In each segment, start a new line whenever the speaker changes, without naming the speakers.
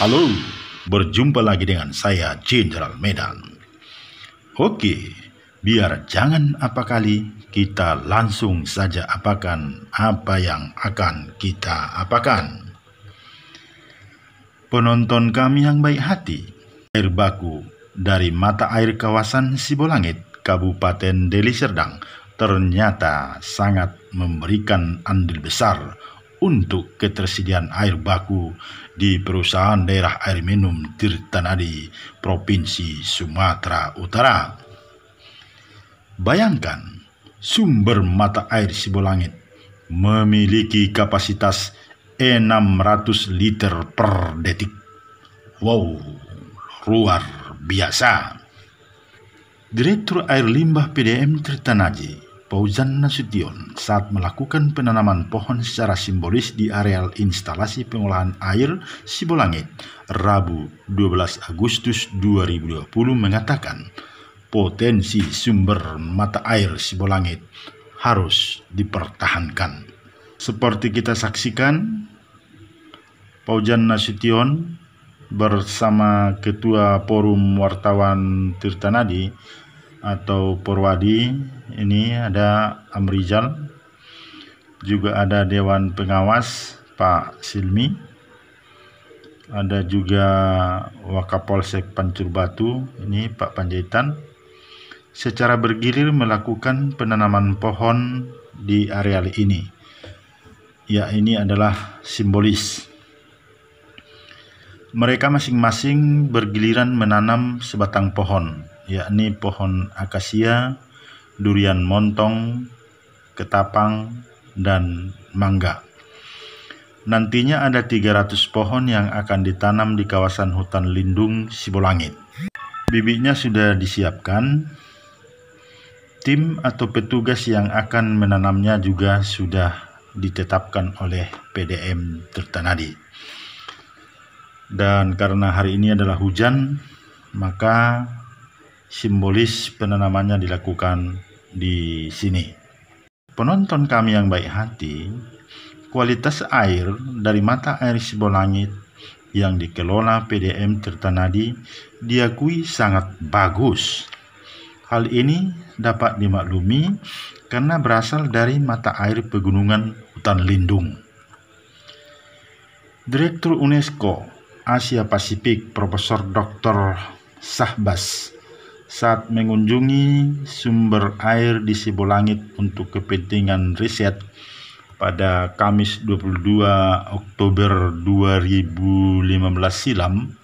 Halo, berjumpa lagi dengan saya Jenderal Medan. Oke, biar jangan apa kali kita langsung saja apakan apa yang akan kita apakan. Penonton kami yang baik hati, air baku dari mata air kawasan Sibolangit, Kabupaten Deli Serdang, ternyata sangat memberikan andil besar untuk ketersediaan air baku di perusahaan daerah air minum Tirtanadi, Provinsi Sumatera Utara. Bayangkan, sumber mata air Sibolangit memiliki kapasitas 600 liter per detik. Wow, luar biasa. Direktur Air Limbah PDM Tirtanadi. Pauzan Nasution saat melakukan penanaman pohon secara simbolis di areal instalasi pengolahan air Sibolangit, Rabu 12 Agustus 2020 mengatakan, potensi sumber mata air Sibolangit harus dipertahankan. Seperti kita saksikan, Paujan Nasution bersama Ketua Forum Wartawan Tirtanadi atau Purwadi ini ada Amrijal juga ada Dewan Pengawas Pak Silmi ada juga Wakapolsek Pancur Batu ini Pak Panjaitan secara bergilir melakukan penanaman pohon di areal ini ya ini adalah simbolis mereka masing-masing bergiliran menanam sebatang pohon yakni pohon akasia, durian montong, ketapang, dan mangga. Nantinya ada 300 pohon yang akan ditanam di kawasan hutan lindung Sibolangit. Bibitnya sudah disiapkan. Tim atau petugas yang akan menanamnya juga sudah ditetapkan oleh PDM Tertanadi. Dan karena hari ini adalah hujan, maka simbolis penanamannya dilakukan di sini. Penonton kami yang baik hati, kualitas air dari mata air Sibolangit yang dikelola PDM Tirtanadi diakui sangat bagus. Hal ini dapat dimaklumi karena berasal dari mata air pegunungan hutan lindung. Direktur UNESCO Asia Pasifik Profesor Dr. Sahbas saat mengunjungi sumber air di Sibolangit untuk kepentingan riset pada Kamis 22 Oktober 2015 silam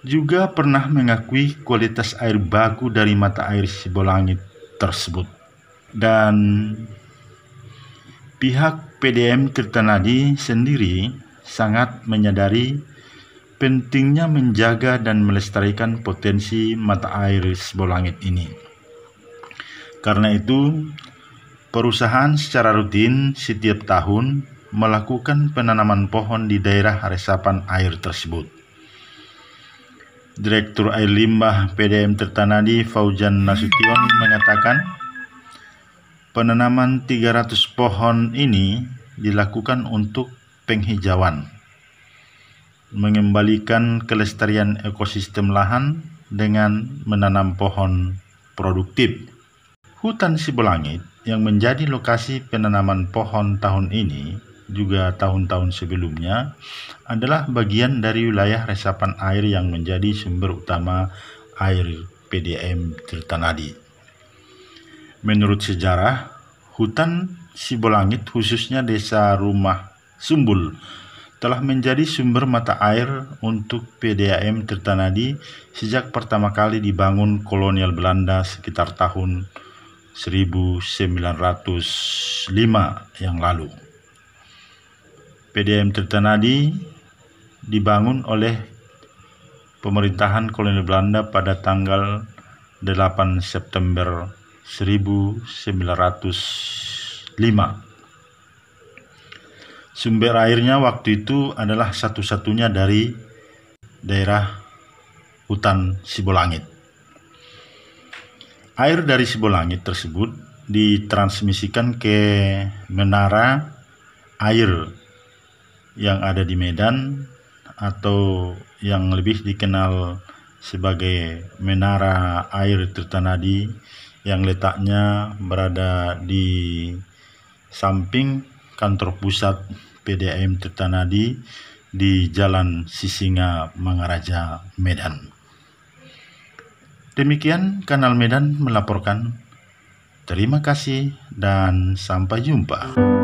juga pernah mengakui kualitas air baku dari mata air Sibolangit tersebut dan pihak PDM Tirtanadi sendiri sangat menyadari pentingnya menjaga dan melestarikan potensi mata air sebuah langit ini. Karena itu, perusahaan secara rutin setiap tahun melakukan penanaman pohon di daerah resapan air tersebut. Direktur Air Limbah PDM Tertanadi Faujan Nasution mengatakan, penanaman 300 pohon ini dilakukan untuk penghijauan mengembalikan kelestarian ekosistem lahan dengan menanam pohon produktif. Hutan Sibolangit yang menjadi lokasi penanaman pohon tahun ini juga tahun-tahun sebelumnya adalah bagian dari wilayah resapan air yang menjadi sumber utama air PDM Tirtanadi. Menurut sejarah, hutan Sibolangit khususnya desa Rumah Sumbul telah menjadi sumber mata air untuk PDAM Tirtanadi sejak pertama kali dibangun kolonial Belanda sekitar tahun 1905 yang lalu. PDAM Tirtanadi dibangun oleh pemerintahan kolonial Belanda pada tanggal 8 September 1905 Sumber airnya waktu itu adalah satu-satunya dari daerah hutan Sibolangit. Air dari Sibolangit tersebut ditransmisikan ke menara air yang ada di Medan atau yang lebih dikenal sebagai menara air Tirtanadi yang letaknya berada di samping kantor pusat PDAM Tirtanadi di Jalan Sisinga Mangaraja, Medan. Demikian kanal Medan melaporkan. Terima kasih dan sampai jumpa.